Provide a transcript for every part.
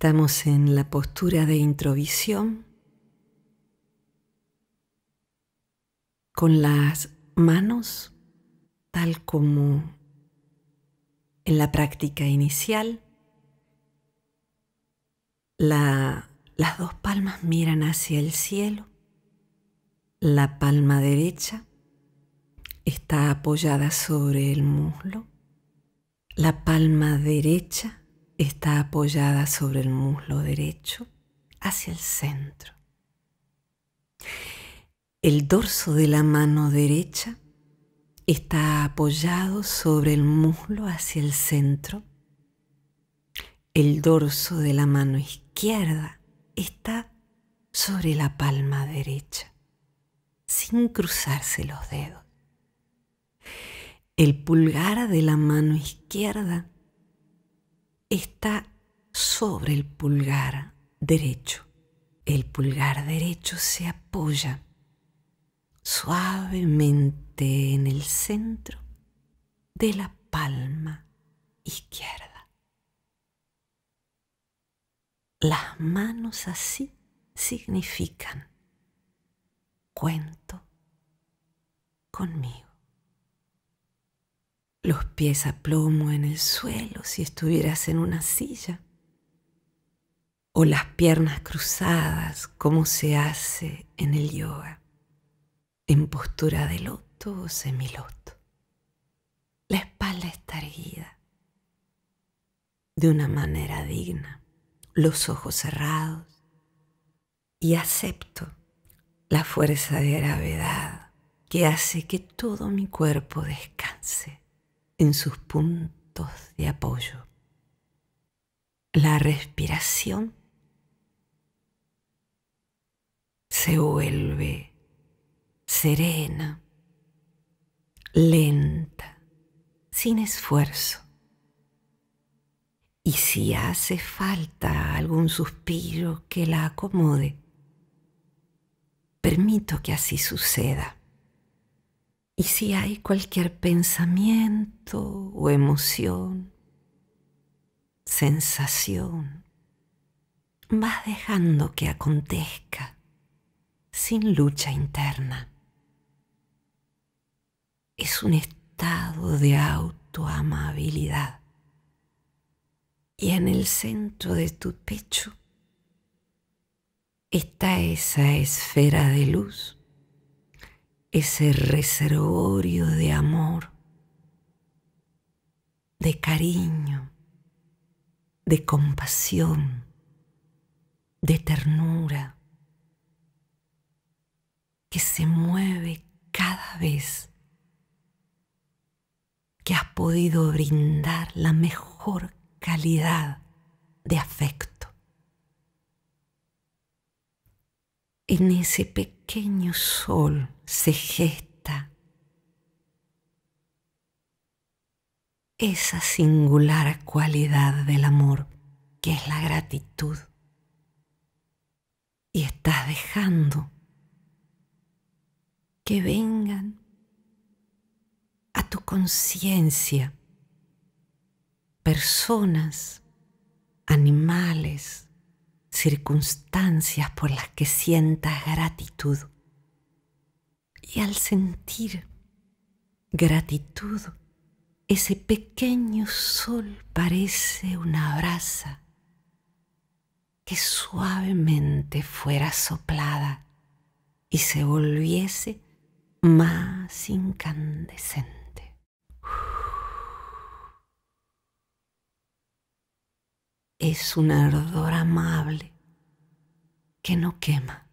Estamos en la postura de introvisión con las manos tal como en la práctica inicial. las dos palmas miran hacia el cielo. La palma derecha está apoyada sobre el muslo. La palma derecha Está apoyada sobre el muslo derecho hacia el centro. El dorso de la mano derecha está apoyado sobre el muslo hacia el centro. El dorso de la mano izquierda está sobre la palma derecha, sin cruzarse los dedos. El pulgar de la mano izquierda está sobre el pulgar derecho. El pulgar derecho se apoya suavemente en el centro de la palma izquierda. Las manos así significan cuento conmigo los pies a plomo en el suelo si estuvieras en una silla, o las piernas cruzadas como se hace en el yoga, en postura de loto o semiloto. La espalda está erguida de una manera digna, los ojos cerrados y acepto la fuerza de gravedad que hace que todo mi cuerpo descanse en sus puntos de apoyo. La respiración se vuelve serena, lenta, sin esfuerzo. Y si hace falta algún suspiro que la acomode, permito que así suceda. Y si hay cualquier pensamiento o emoción, sensación, vas dejando que acontezca sin lucha interna. Es un estado de autoamabilidad. Y en el centro de tu pecho está esa esfera de luz ese reservorio de amor, de cariño, de compasión, de ternura, que se mueve cada vez que has podido brindar la mejor calidad de afecto. en ese pequeño sol se gesta esa singular cualidad del amor que es la gratitud. Y estás dejando que vengan a tu conciencia personas, animales, circunstancias por las que sientas gratitud. Y al sentir gratitud, ese pequeño sol parece una brasa que suavemente fuera soplada y se volviese más incandescente. Es un ardor amable que no quema.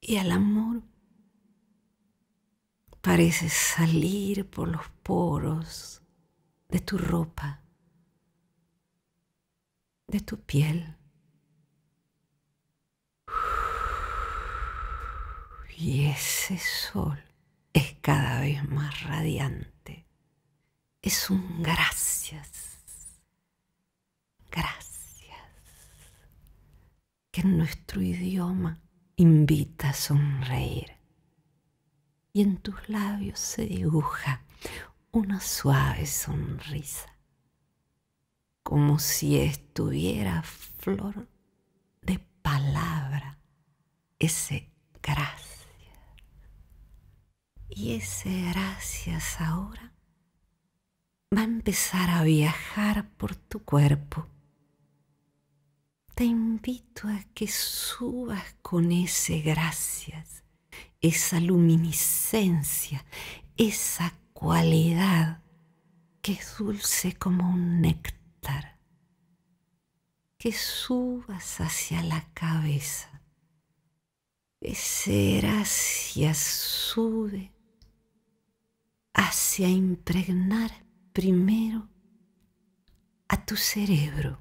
Y al amor parece salir por los poros de tu ropa, de tu piel. Y ese sol es cada vez más radiante es un gracias. Gracias. Que en nuestro idioma invita a sonreír. Y en tus labios se dibuja una suave sonrisa. Como si estuviera flor de palabra. Ese gracias. Y ese gracias ahora va a empezar a viajar por tu cuerpo. Te invito a que subas con ese gracias, esa luminiscencia, esa cualidad que es dulce como un néctar. Que subas hacia la cabeza. Ese gracias sube hacia impregnar primero a tu cerebro.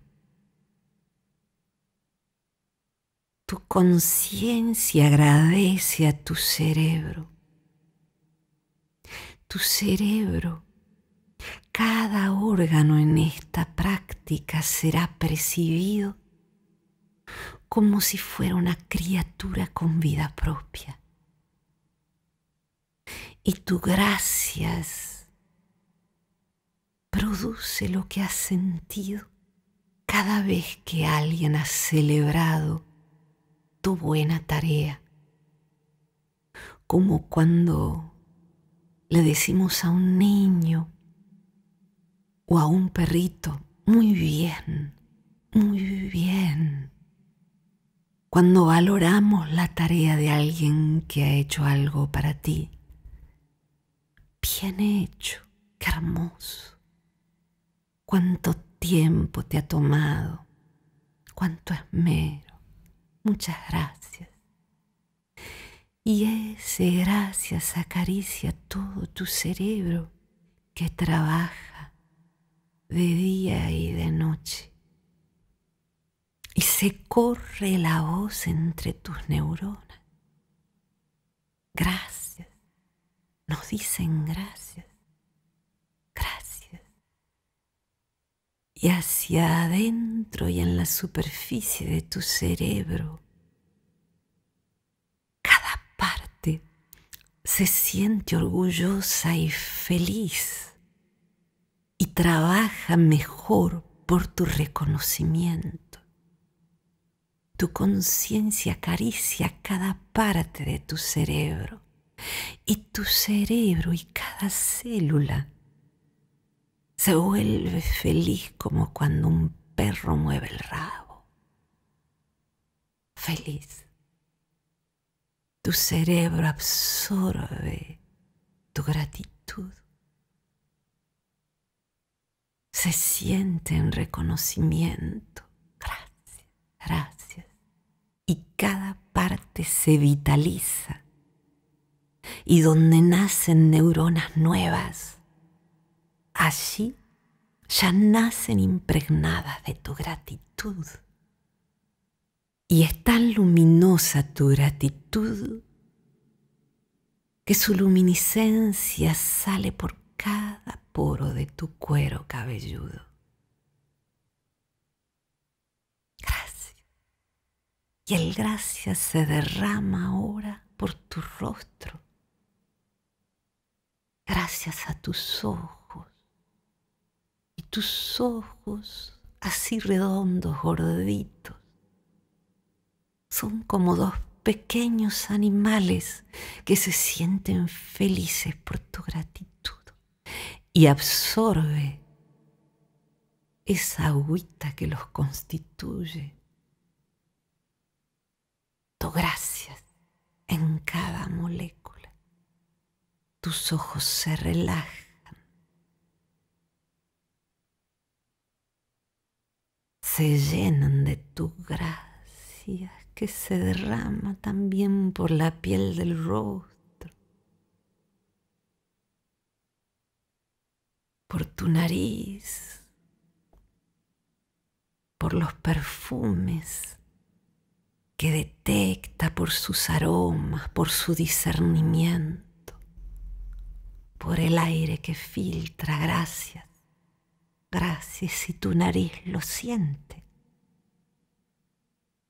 Tu conciencia agradece a tu cerebro. Tu cerebro, cada órgano en esta práctica será percibido como si fuera una criatura con vida propia. Y tu gracias produce lo que has sentido cada vez que alguien ha celebrado tu buena tarea. Como cuando le decimos a un niño o a un perrito, muy bien, muy bien. Cuando valoramos la tarea de alguien que ha hecho algo para ti, bien hecho, qué hermoso cuánto tiempo te ha tomado, cuánto esmero. Muchas gracias. Y ese gracias acaricia todo tu cerebro que trabaja de día y de noche. Y se corre la voz entre tus neuronas. Gracias. Nos dicen gracias. y hacia adentro y en la superficie de tu cerebro. Cada parte se siente orgullosa y feliz y trabaja mejor por tu reconocimiento. Tu conciencia acaricia cada parte de tu cerebro y tu cerebro y cada célula se vuelve feliz como cuando un perro mueve el rabo. Feliz. Tu cerebro absorbe tu gratitud. Se siente en reconocimiento. Gracias, gracias. Y cada parte se vitaliza. Y donde nacen neuronas nuevas Allí ya nacen impregnadas de tu gratitud. Y es tan luminosa tu gratitud que su luminiscencia sale por cada poro de tu cuero cabelludo. Gracias. Y el gracias se derrama ahora por tu rostro. Gracias a tus ojos tus ojos, así redondos, gorditos, son como dos pequeños animales que se sienten felices por tu gratitud y absorbe esa agüita que los constituye. Tu gracias en cada molécula. Tus ojos se relajan se llenan de tu gracia que se derrama también por la piel del rostro, por tu nariz, por los perfumes que detecta por sus aromas, por su discernimiento, por el aire que filtra, gracias Gracias si tu nariz lo siente.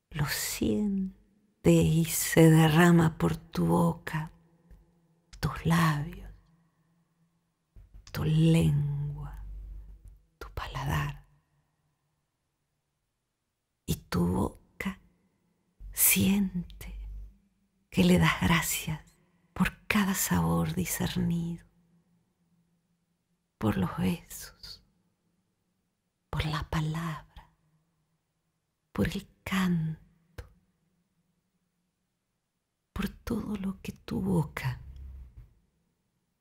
Lo siente y se derrama por tu boca, tus labios, tu lengua, tu paladar. Y tu boca siente que le das gracias por cada sabor discernido, por los besos por la palabra, por el canto, por todo lo que tu boca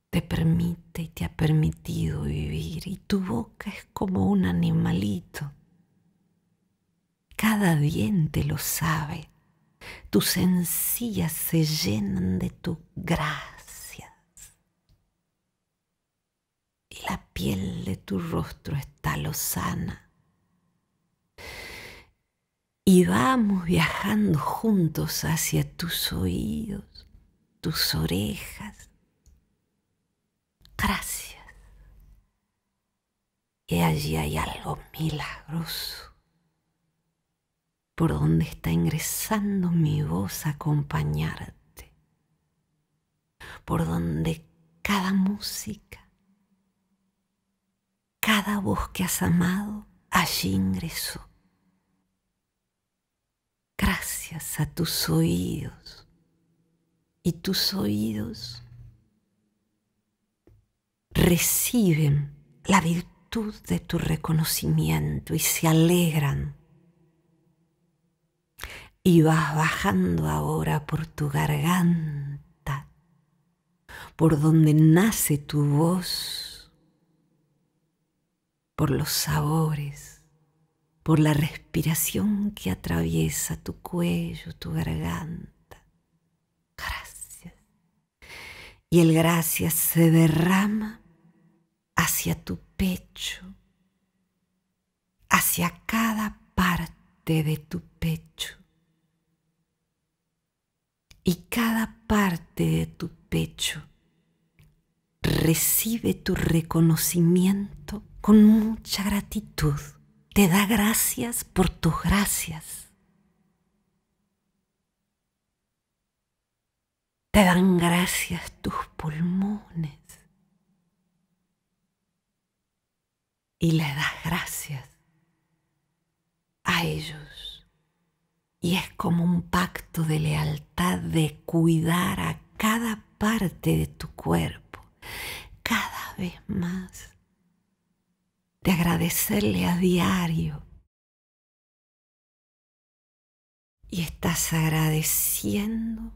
te permite y te ha permitido vivir. Y tu boca es como un animalito. Cada diente lo sabe. Tus encías se llenan de tu gracia, y la piel de tu rostro está lozana. Y vamos viajando juntos hacia tus oídos, tus orejas. Gracias. Y allí hay algo milagroso por donde está ingresando mi voz a acompañarte, por donde cada música cada voz que has amado allí ingresó. Gracias a tus oídos y tus oídos reciben la virtud de tu reconocimiento y se alegran. Y vas bajando ahora por tu garganta, por donde nace tu voz por los sabores, por la respiración que atraviesa tu cuello, tu garganta. Gracias. Y el gracias se derrama hacia tu pecho, hacia cada parte de tu pecho. Y cada parte de tu pecho recibe tu reconocimiento con mucha gratitud. Te da gracias por tus gracias. Te dan gracias tus pulmones. Y le das gracias a ellos. Y es como un pacto de lealtad de cuidar a cada parte de tu cuerpo cada vez más de agradecerle a diario. Y estás agradeciendo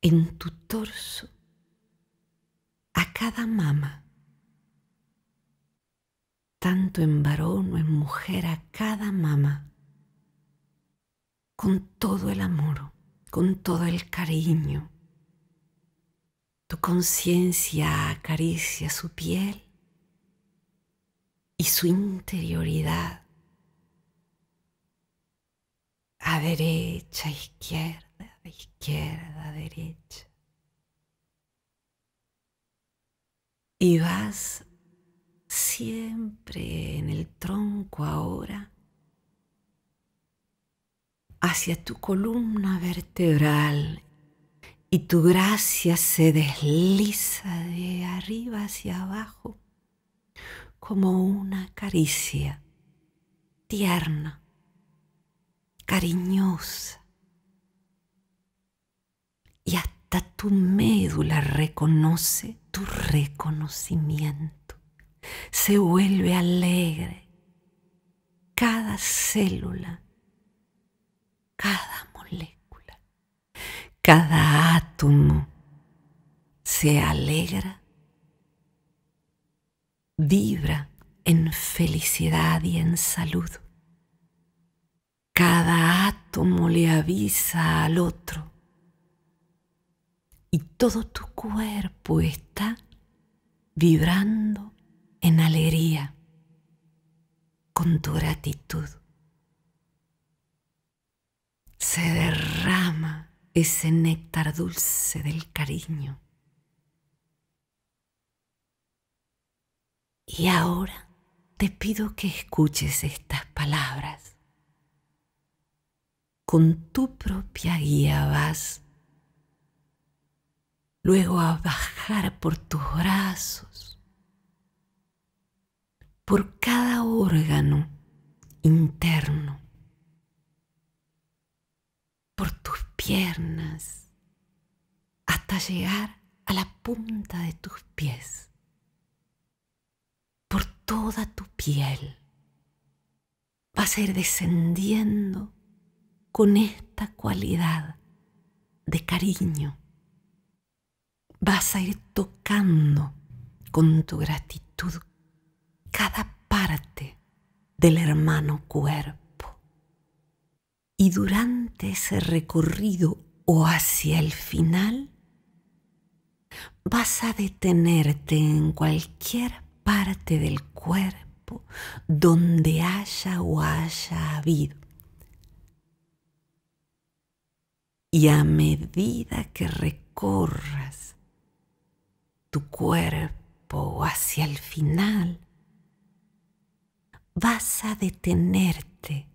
en tu torso a cada mama, tanto en varón o en mujer, a cada mama, con todo el amor, con todo el cariño tu conciencia acaricia su piel y su interioridad a derecha, izquierda, izquierda, derecha. Y vas siempre en el tronco ahora hacia tu columna vertebral y tu gracia se desliza de arriba hacia abajo como una caricia tierna, cariñosa. Y hasta tu médula reconoce tu reconocimiento. Se vuelve alegre cada célula, cada molécula. Cada átomo se alegra, vibra en felicidad y en salud. Cada átomo le avisa al otro y todo tu cuerpo está vibrando en alegría con tu gratitud. Se ese néctar dulce del cariño. Y ahora te pido que escuches estas palabras. Con tu propia guía vas, luego a bajar por tus brazos, por cada órgano interno, por tus piernas hasta llegar a la punta de tus pies, por toda tu piel. Vas a ir descendiendo con esta cualidad de cariño. Vas a ir tocando con tu gratitud cada parte del hermano cuerpo y durante ese recorrido o hacia el final, vas a detenerte en cualquier parte del cuerpo donde haya o haya habido. Y a medida que recorras tu cuerpo hacia el final, vas a detenerte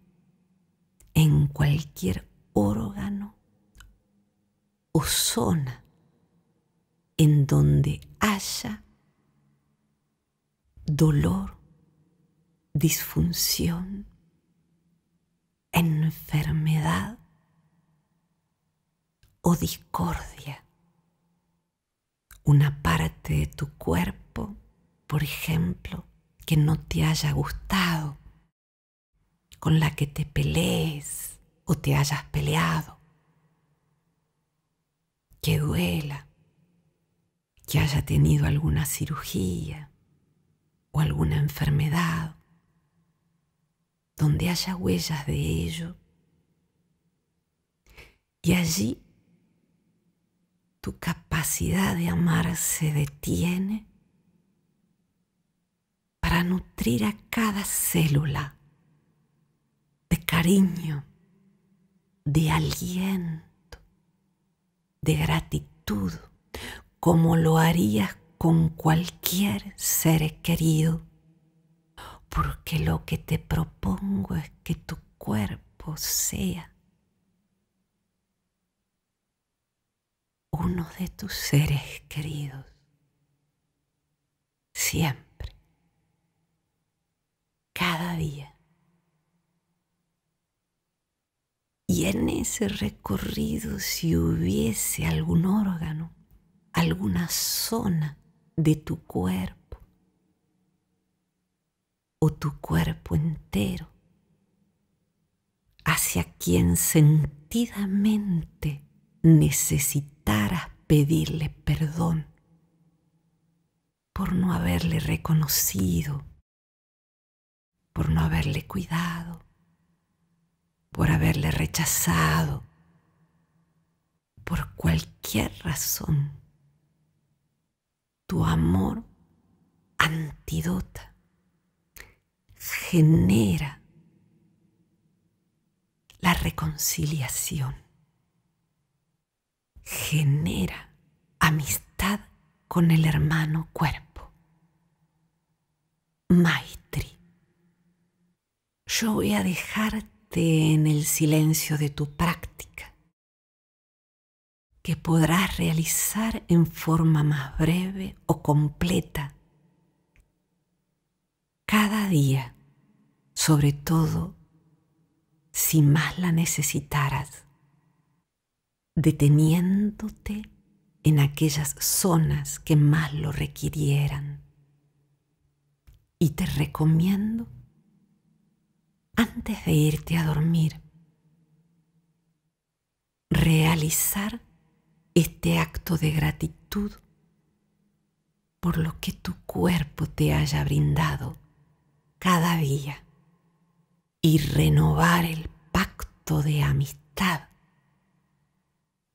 en cualquier órgano o zona en donde haya dolor, disfunción, enfermedad o discordia. Una parte de tu cuerpo, por ejemplo, que no te haya gustado con la que te pelees o te hayas peleado, que duela, que haya tenido alguna cirugía o alguna enfermedad, donde haya huellas de ello. Y allí tu capacidad de amar se detiene para nutrir a cada célula cariño, de aliento, de gratitud, como lo harías con cualquier ser querido, porque lo que te propongo es que tu cuerpo sea uno de tus seres queridos, siempre, cada día. Y en ese recorrido, si hubiese algún órgano, alguna zona de tu cuerpo o tu cuerpo entero, hacia quien sentidamente necesitaras pedirle perdón por no haberle reconocido, por no haberle cuidado, por haberle rechazado, por cualquier razón. Tu amor antidota, genera la reconciliación, genera amistad con el hermano cuerpo. Maitri, yo voy a dejarte en el silencio de tu práctica, que podrás realizar en forma más breve o completa cada día, sobre todo si más la necesitaras, deteniéndote en aquellas zonas que más lo requirieran. Y te recomiendo antes de irte a dormir. Realizar este acto de gratitud por lo que tu cuerpo te haya brindado cada día y renovar el pacto de amistad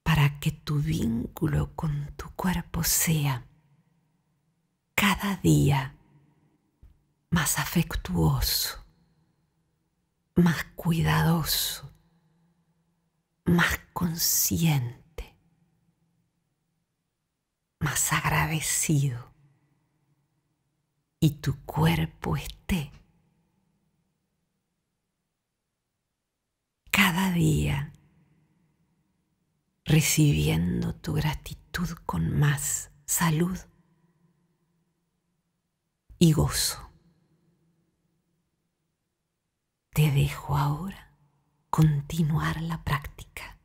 para que tu vínculo con tu cuerpo sea cada día más afectuoso más cuidadoso, más consciente, más agradecido y tu cuerpo esté cada día recibiendo tu gratitud con más salud y gozo. Te dejo ahora continuar la práctica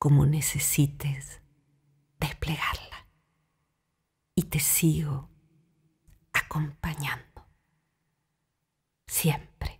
como necesites desplegarla y te sigo acompañando siempre.